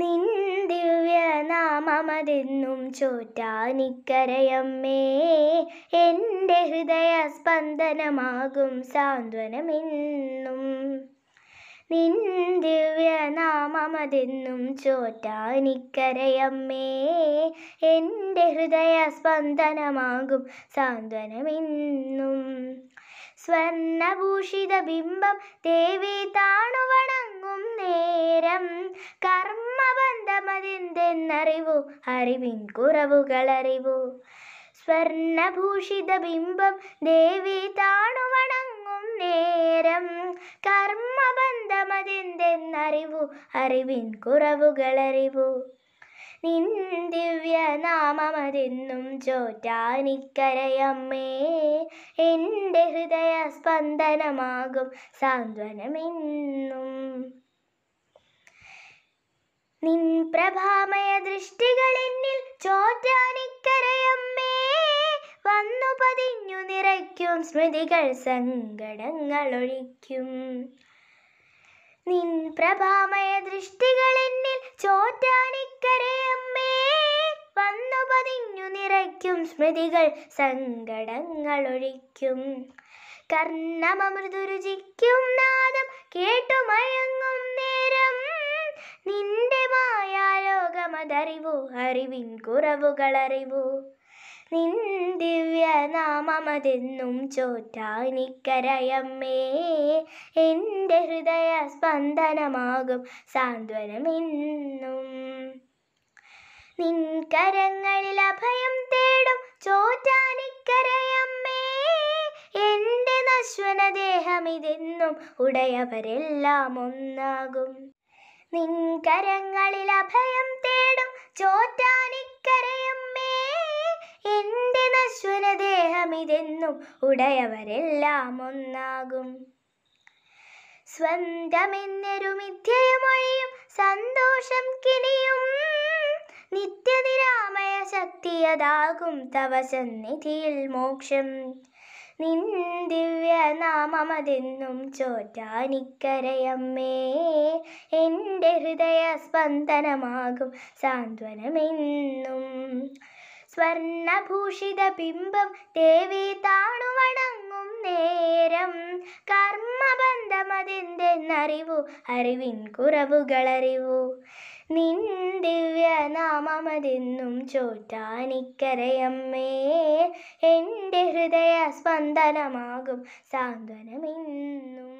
നിൻ ചോറ്റാ നിക്കരയമ്മേ എൻ്റെ ഹൃദയ സ്പന്ദനമാകും സാന്ത്വനമെന്നും നിൻ ചോറ്റാ നിക്കരയമ്മേ എൻ്റെ ഹൃദയ സ്പന്ദനമാകും സാന്ത്വനമെന്നും സ്വർണഭൂഷിത ബിംബം ദേവി താഴ് അറിവു അറിവിൻ അറിവു സ്വർണഭൂഷിത ബിംബം ദേവി താണുവണങ്ങും നേരം കർമ്മബന്ധമതിന്തെന്നറിവു അറിവിൻ കുറവുകളറിവു നിൻ ദിവ്യനാമമതെന്നും ചോറ്റാനിക്കരയമ്മേ എൻ്റെ ഹൃദയ സ്പന്ദനമാകും സാന്ത്വനമെന്നും നിൻ പ്രഭാമയ ദൃഷ്ടികളെന്നിൽ ചോറ്റാനിക്കരയമ്മേ വന്നു പതിഞ്ഞു നിറയ്ക്കും സ്മൃതികൾ സങ്കടങ്ങളൊഴിക്കും നിൻ പ്രഭാമയ ദൃഷ്ടികളെന്നിൽ ചോറ്റാനിക്കരയമ്മേ വന്നു പതിഞ്ഞു നിറയ്ക്കും സ്മൃതികൾ ഒഴിക്കും കർണമൃദുരുചിക്കും നാദം കേട്ടുമയങ്ങും മതറിവു അറിവിൻ കുറവുകളറിവു നിൻ ദിവ്യനാമമതെന്നും ചോറ്റാനിക്കരയമ്മേ എൻ്റെ ഹൃദയ സ്പന്ദനമാകും സാന്ത്വനമെന്നും നിൻ കരങ്ങളിൽ അഭയം തേടും ചോറ്റാനിക്കരയമ്മേ എൻ്റെ നശ്വനദേഹമിതെന്നും ഉടയവരെല്ലാം ഒന്നാകും നിൻകരങ്ങളിൽ അഭയം തേടും ചോറ്റാനിക്കരയമ്മേ എൻ്റെ നശ്വന ഇതെന്നും ഉടയവരെല്ലാം ഒന്നാകും സ്വന്തമെന്നൊരു മിഥ്യയമൊഴിയും സന്തോഷം കിനിയും നിത്യനിരാമയ ശക്തിയതാകും തവ സന്നിധിയിൽ മോക്ഷം നിൻ ദിവ്യ മമതെന്നും ചോറ്റാനിക്കരയമ്മേ എൻ്റെ ഹൃദയ സ്പന്ദനമാകും സാന്ത്വനമെന്നും സ്വർണഭൂഷിത ബിംബം ദേവി താണുവടങ്ങും നേരം കർമ്മബന്ധമതെന്തെന്നറിവു അറിവിൻ കുറവുകളറിവു നിൻ നാമമതെന്നും ചോറ്റാനിക്കരയമ്മേ എൻ്റെ ഹൃദയ സ്പന്ദനമാകും സാന്ത്വനമെന്നും